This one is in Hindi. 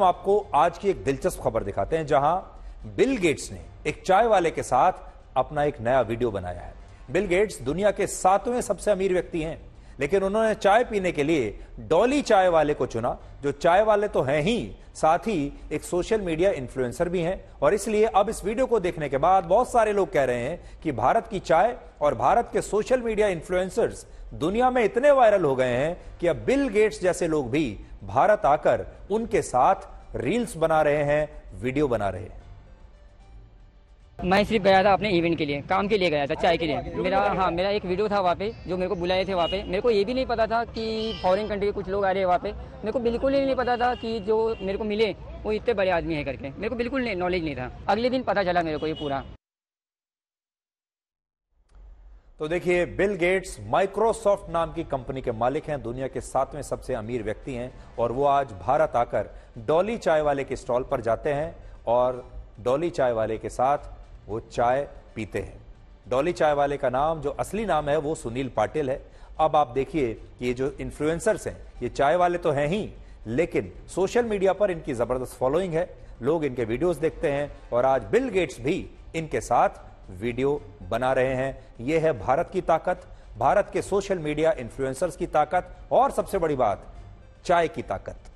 हम आपको आज की एक दिलचस्प खबर दिखाते हैं जहां बिल गेट्स ने एक चाय वाले के साथ अपना एक नया वीडियो बनाया है बिल गेट्स दुनिया के सातवें सबसे अमीर व्यक्ति हैं लेकिन उन्होंने चाय पीने के लिए डॉली चाय वाले को चुना जो चाय वाले तो हैं ही साथ ही एक सोशल मीडिया इन्फ्लुएंसर भी हैं और इसलिए अब इस वीडियो को देखने के बाद बहुत सारे लोग कह रहे हैं कि भारत की चाय और भारत के सोशल मीडिया इन्फ्लुएंसर्स दुनिया में इतने वायरल हो गए हैं कि अब बिल गेट्स जैसे लोग भी भारत आकर उनके साथ रील्स बना रहे हैं वीडियो बना रहे हैं मैं सिर्फ गया था अपने इवेंट के लिए काम के लिए गया था चाय के लिए अच्छा, मेरा हाँ मेरा एक वीडियो था वहाँ पे जो मेरे को बुलाए थे वहाँ पे मेरे को ये भी नहीं पता था कि फॉरेन कंट्री के कुछ लोग आ रहे हैं वहाँ पे मेरे को बिल्कुल ही नहीं पता था कि जो मेरे को मिले वो इतने बड़े आदमी है करके मेरे को बिल्कुल नॉलेज नहीं था अगले दिन पता चला मेरे को ये पूरा तो देखिए बिल गेट्स माइक्रोसॉफ्ट नाम की कंपनी के मालिक हैं दुनिया के सातवें सबसे अमीर व्यक्ति हैं और वो आज भारत आकर डॉली चाय वाले के स्टॉल पर जाते हैं और डॉली चाय वाले के साथ वो चाय पीते हैं डॉली चाय वाले का नाम जो असली नाम है वो सुनील पाटिल है अब आप देखिए कि ये जो इन्फ्लुएंसर्स हैं ये चाय वाले तो हैं ही लेकिन सोशल मीडिया पर इनकी जबरदस्त फॉलोइंग है लोग इनके वीडियोस देखते हैं और आज बिल गेट्स भी इनके साथ वीडियो बना रहे हैं ये है भारत की ताकत भारत के सोशल मीडिया इन्फ्लुएंसर्स की ताकत और सबसे बड़ी बात चाय की ताकत